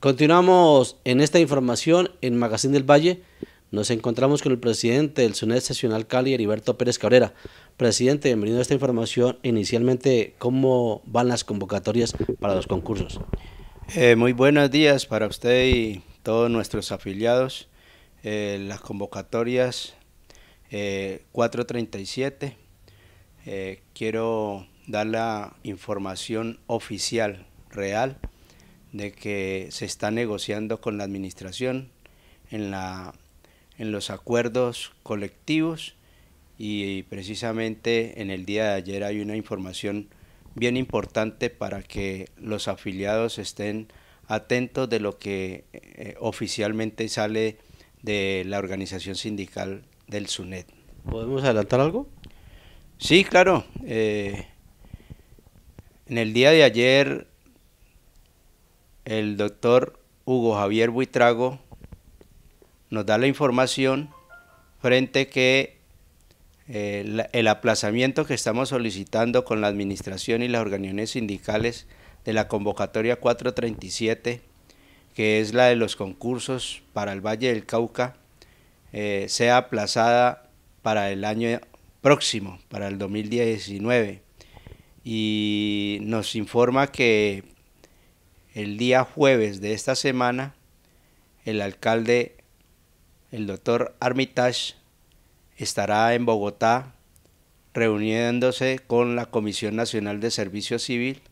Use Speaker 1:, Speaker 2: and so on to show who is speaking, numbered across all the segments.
Speaker 1: Continuamos en esta información en Magazine del Valle. Nos encontramos con el presidente del SUNED Seccional Cali, Heriberto Pérez Cabrera. Presidente, bienvenido a esta información. Inicialmente, ¿cómo van las convocatorias para los concursos? Eh, muy
Speaker 2: buenos días para usted y todos nuestros afiliados. Eh, las convocatorias 437. Eh, quiero dar la información oficial, real, de que se está negociando con la administración en, la, en los acuerdos colectivos y precisamente en el día de ayer hay una información bien importante para que los afiliados estén atentos de lo que eh, oficialmente sale de la organización sindical del SUNED. ¿Podemos adelantar algo? Sí, claro. Eh, en el día de ayer el doctor Hugo Javier Buitrago nos da la información frente que eh, el aplazamiento que estamos solicitando con la administración y las organizaciones sindicales de la convocatoria 437, que es la de los concursos para el Valle del Cauca, eh, sea aplazada para el año próximo, para el 2019. Y nos informa que el día jueves de esta semana, el alcalde, el doctor Armitage, estará en Bogotá reuniéndose con la Comisión Nacional de Servicio Civil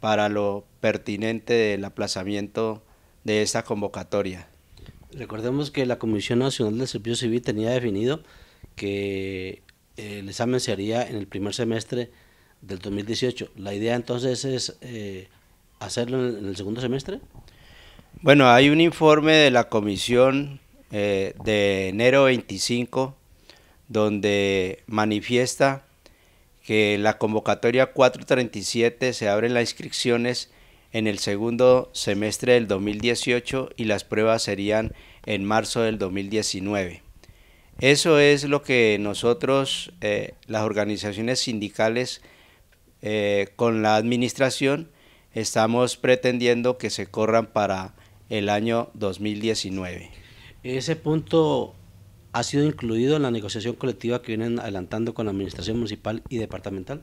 Speaker 2: para lo pertinente del aplazamiento
Speaker 1: de esta convocatoria. Recordemos que la Comisión Nacional de Servicio Civil tenía definido que eh, el examen se haría en el primer semestre del 2018. La idea entonces es eh, hacerlo en el segundo semestre? Bueno, hay un informe de la comisión eh, de enero
Speaker 2: 25 donde manifiesta que la convocatoria 437 se abren las inscripciones en el segundo semestre del 2018 y las pruebas serían en marzo del 2019. Eso es lo que nosotros, eh, las organizaciones sindicales, eh, con la administración, estamos pretendiendo que se corran
Speaker 1: para el año 2019. Ese punto ha sido incluido en la negociación colectiva que vienen adelantando con la Administración Municipal y Departamental.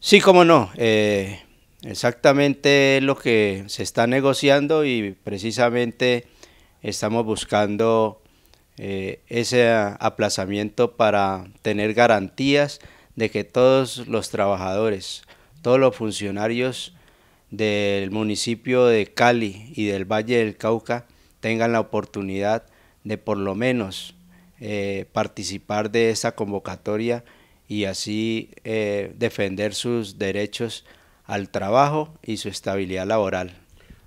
Speaker 1: Sí, cómo no. Eh, exactamente lo que se está
Speaker 2: negociando y precisamente estamos buscando eh, ese aplazamiento para tener garantías de que todos los trabajadores, todos los funcionarios del municipio de Cali y del Valle del Cauca tengan la oportunidad de por lo menos eh, participar de esa convocatoria y así eh,
Speaker 1: defender sus derechos al trabajo y su estabilidad laboral.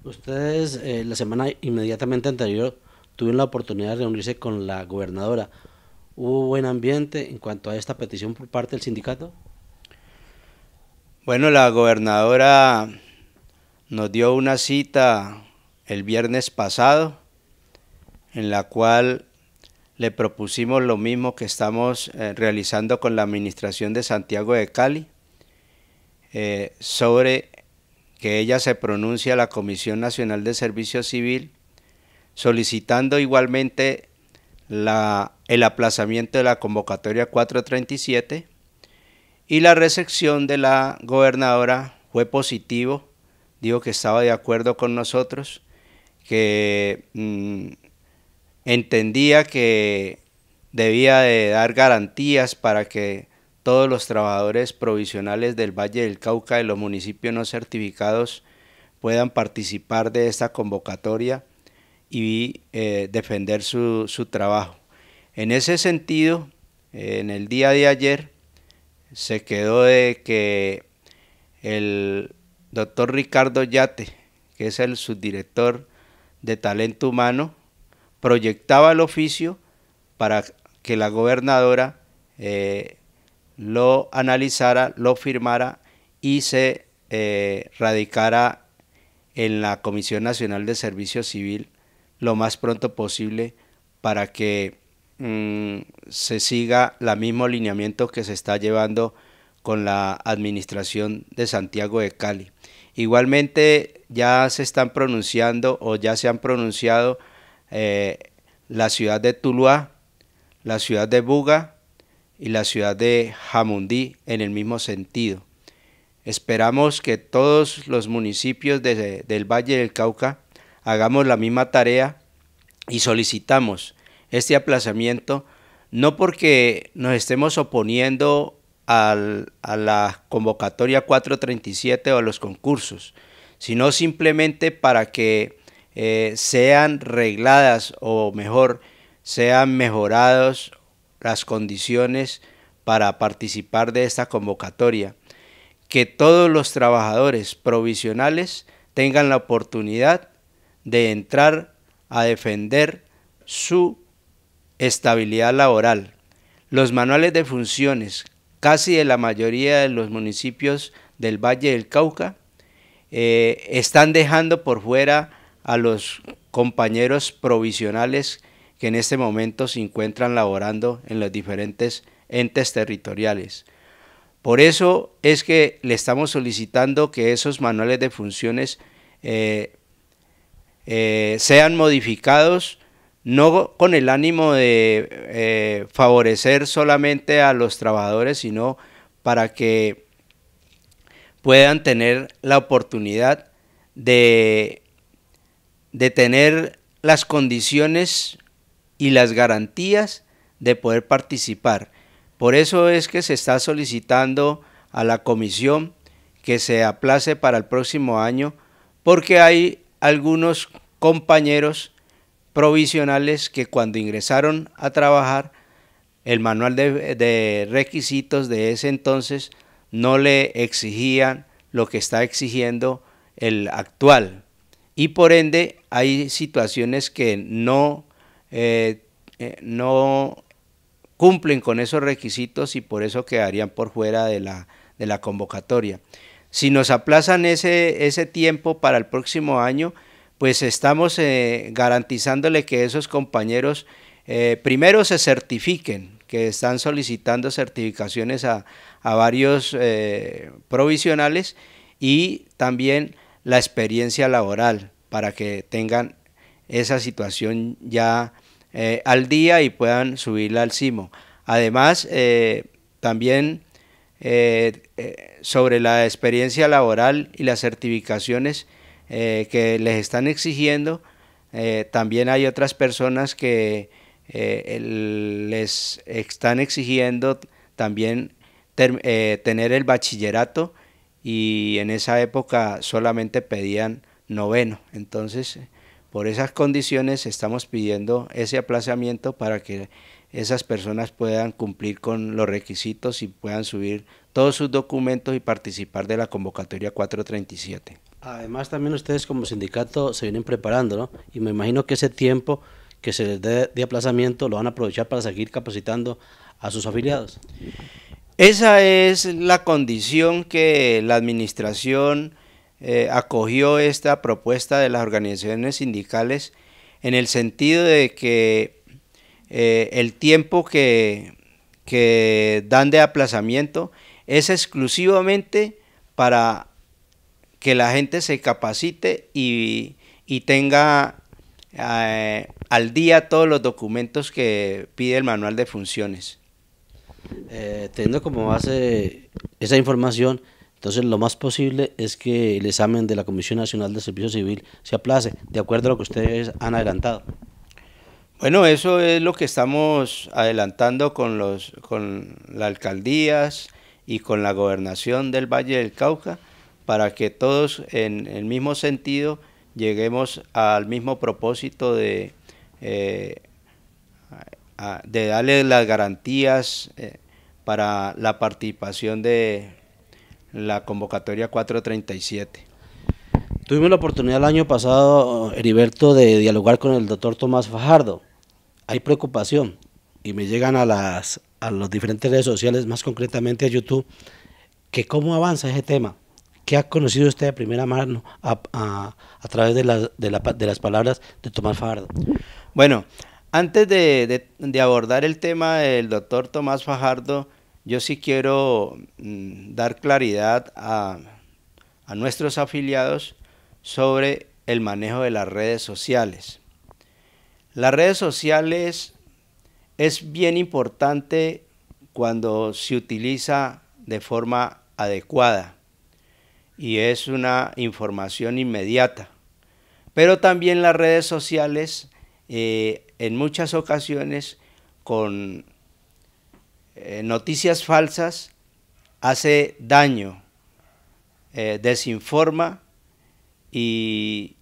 Speaker 1: Ustedes eh, la semana inmediatamente anterior tuvieron la oportunidad de reunirse con la gobernadora. ¿Hubo buen ambiente en cuanto a esta petición por parte del sindicato?
Speaker 2: Bueno, la gobernadora nos dio una cita el viernes pasado en la cual le propusimos lo mismo que estamos eh, realizando con la Administración de Santiago de Cali eh, sobre que ella se pronuncie a la Comisión Nacional de Servicio Civil solicitando igualmente el aplazamiento de la convocatoria 437 y la recepción de la gobernadora fue positivo dijo que estaba de acuerdo con nosotros, que mm, entendía que debía de dar garantías para que todos los trabajadores provisionales del Valle del Cauca de los municipios no certificados puedan participar de esta convocatoria y eh, defender su, trabajo. En ese sentido, en el día de ayer se quedó de que el doctor Ricardo Yate, que es el subdirector de talento humano, proyectaba el oficio para que la gobernadora eh, lo analizara, lo firmara y se eh, radicara en la Comisión Nacional de Servicio Civil lo más pronto posible para que mm, se siga el mismo lineamiento que se está llevando con la Administración de Santiago de Cali. Igualmente ya se están pronunciando o ya se han pronunciado eh, la ciudad de Tuluá, la ciudad de Buga y la ciudad de Jamundí en el mismo sentido. Esperamos que todos los municipios del Valle del Cauca hagamos la misma tarea y solicitamos este aplazamiento no porque nos estemos oponiendo a la convocatoria 437 o a los concursos, sino simplemente para que eh, sean regladas o mejor, sean mejoradas las condiciones para participar de esta convocatoria. Que todos los trabajadores provisionales tengan la oportunidad de entrar a defender su estabilidad laboral. Los manuales de funciones casi de la mayoría de los municipios del Valle del Cauca, eh, están dejando por fuera a los compañeros provisionales que en este momento se encuentran laborando en los diferentes entes territoriales. Por eso es que le estamos solicitando que esos manuales de funciones eh, eh, sean modificados no con el ánimo de eh, favorecer solamente a los trabajadores, sino para que puedan tener la oportunidad de, de tener las condiciones y las garantías de poder participar. Por eso es que se está solicitando a la comisión que se aplace para el próximo año, porque hay algunos compañeros provisionales que cuando ingresaron a trabajar, el manual de, requisitos de ese entonces no le exigían lo que está exigiendo el actual. Y por ende hay situaciones que no, eh, eh, no cumplen con esos requisitos y por eso quedarían por fuera de la, convocatoria. Si nos aplazan ese, ese tiempo para el próximo año, pues estamos eh, garantizándole que esos compañeros eh, primero se certifiquen, que están solicitando certificaciones a, varios eh, provisionales y también la experiencia laboral para que tengan esa situación ya al día y puedan subirla al CIMO. Además, también sobre la experiencia laboral y las certificaciones, eh, que les están exigiendo. Eh, también hay otras personas que eh, les están exigiendo también tener el bachillerato y en esa época solamente pedían noveno. Entonces, por esas condiciones estamos pidiendo ese aplazamiento para que esas personas puedan cumplir con los requisitos y puedan subir todos sus documentos y participar de la convocatoria 437.
Speaker 1: Además, también ustedes como sindicato se vienen preparando, ¿no? Y me imagino que ese tiempo que se les dé de aplazamiento lo van a aprovechar para seguir capacitando a sus afiliados. Esa es la condición
Speaker 2: que la administración eh, acogió esta propuesta de las organizaciones sindicales en el sentido de que eh, el tiempo que, que dan de aplazamiento es exclusivamente para que la gente se capacite y, tenga eh, al día todos los documentos que pide el
Speaker 1: manual de funciones. Eh, teniendo como base esa información, entonces lo más posible es que el examen de la Comisión Nacional de Servicio Civil se aplace, de acuerdo a lo que ustedes han adelantado.
Speaker 2: Bueno, eso es lo que estamos adelantando con, los, con las alcaldías y con la gobernación del Valle del Cauca para que todos en el mismo sentido lleguemos al mismo propósito de, eh, de darle las garantías eh, para la participación de
Speaker 1: la convocatoria 437. Tuvimos la oportunidad el año pasado, Heriberto, de dialogar con el doctor Tomás Fajardo. Hay preocupación y me llegan a las a las diferentes redes sociales, más concretamente a YouTube, que cómo avanza ese tema. ¿Qué ha conocido usted de primera mano a, través de, las palabras de Tomás Fajardo? Bueno,
Speaker 2: antes de, abordar el tema del doctor Tomás Fajardo, yo sí quiero mm, dar claridad a nuestros afiliados sobre el manejo de las redes sociales. Las redes sociales es bien importante cuando se utiliza de forma adecuada y es una información inmediata. Pero también las redes sociales eh, en muchas ocasiones con eh, noticias falsas hace daño, eh, desinforma y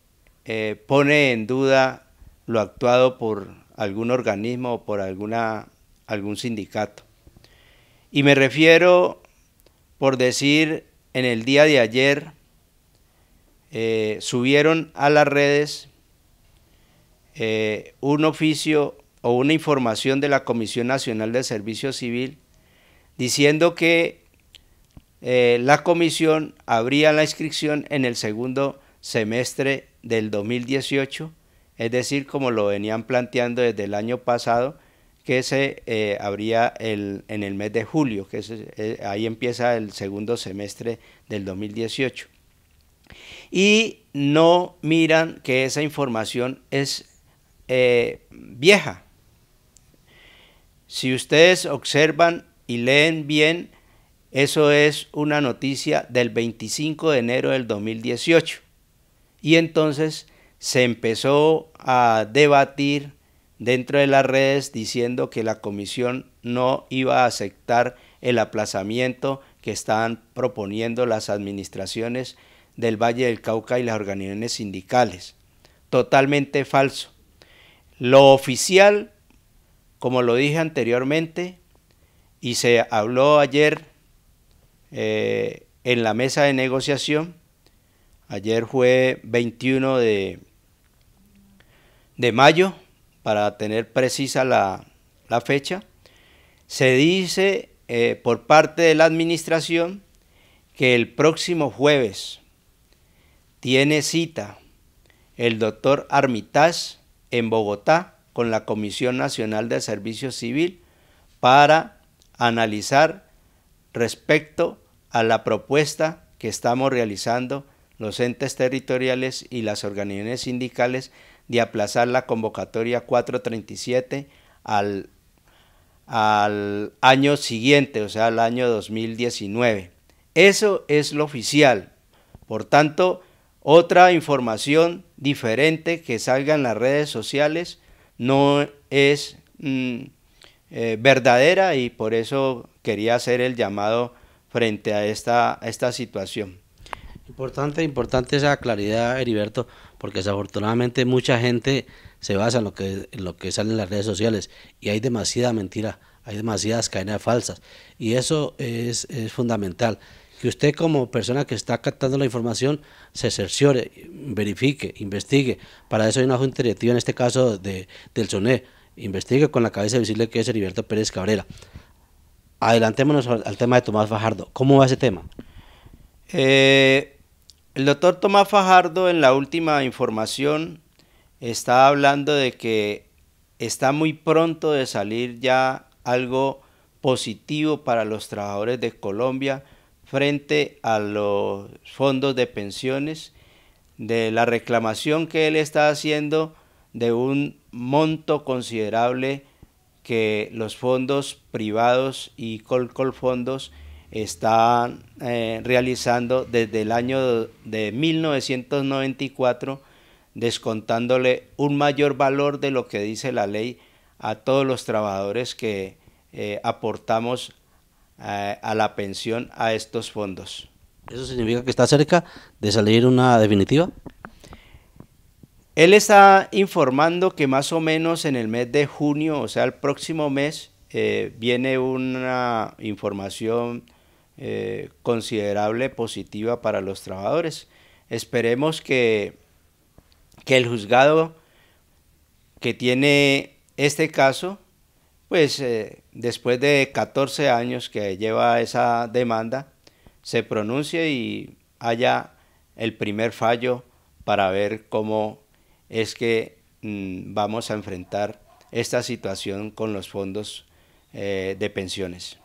Speaker 2: pone en duda lo actuado por algún organismo o por alguna, algún sindicato. Y me refiero, por decir, en el día de ayer eh, subieron a las redes eh, un oficio o una información de la Comisión Nacional de Servicio Civil diciendo que eh, la comisión abría la inscripción en el segundo semestre del 2018, es decir, como lo venían planteando desde el año pasado, que se eh, abría en el mes de julio, que es, eh, ahí empieza el segundo semestre del 2018. Y no miran que esa información es eh, vieja. Si ustedes observan y leen bien, eso es una noticia del 25 de enero del 2018. Y entonces se empezó a debatir dentro de las redes diciendo que la comisión no iba a aceptar el aplazamiento que estaban proponiendo las administraciones del Valle del Cauca y las organizaciones sindicales. Totalmente falso. Lo oficial, como lo dije anteriormente, y se habló ayer eh, en la mesa de negociación, ayer fue 21 de, de mayo, para tener precisa la, fecha, se dice eh, por parte de la administración que el próximo jueves tiene cita el doctor Armitage en Bogotá con la Comisión Nacional de Servicio Civil para analizar respecto a la propuesta que estamos realizando los entes territoriales y las organizaciones sindicales de aplazar la convocatoria 437 al, año siguiente, o sea, al año 2019. Eso es lo oficial. Por tanto, otra información diferente que salga en las redes sociales no es mm, eh, verdadera y por eso quería hacer el llamado frente a esta, a
Speaker 1: esta situación. Importante, importante esa claridad, Heriberto porque desafortunadamente mucha gente se basa en lo que, lo que sale en las redes sociales y hay demasiada mentira, hay demasiadas cadenas falsas y eso es, fundamental. Que usted como persona que está captando la información se cerciore, verifique, investigue. Para eso hay una junta directiva, en este caso de, del SONE. Investigue con la cabeza visible que es Heriberto Pérez Cabrera. Adelantémonos al, al tema de Tomás Fajardo. ¿Cómo va ese tema?
Speaker 2: Eh, el doctor Tomás Fajardo en la última información está hablando de que está muy pronto de salir ya algo positivo para los trabajadores de Colombia frente a los fondos de pensiones de la reclamación que él está haciendo de un monto considerable que los fondos privados y Colcol Fondos está eh, realizando desde el año de 1994, descontándole un mayor valor de lo que dice la ley a todos los trabajadores que eh, aportamos eh, a la pensión a estos fondos. ¿Eso significa
Speaker 1: que está cerca de salir una definitiva?
Speaker 2: Él está informando que más o menos en el mes de junio, o sea, el próximo mes, viene una información eh, considerable positiva para los trabajadores. Esperemos que, que el juzgado que tiene este caso, pues eh, después de 14 años que lleva esa demanda, se pronuncie y haya el primer fallo para ver cómo es que mm, vamos a enfrentar esta situación con los fondos eh, de pensiones.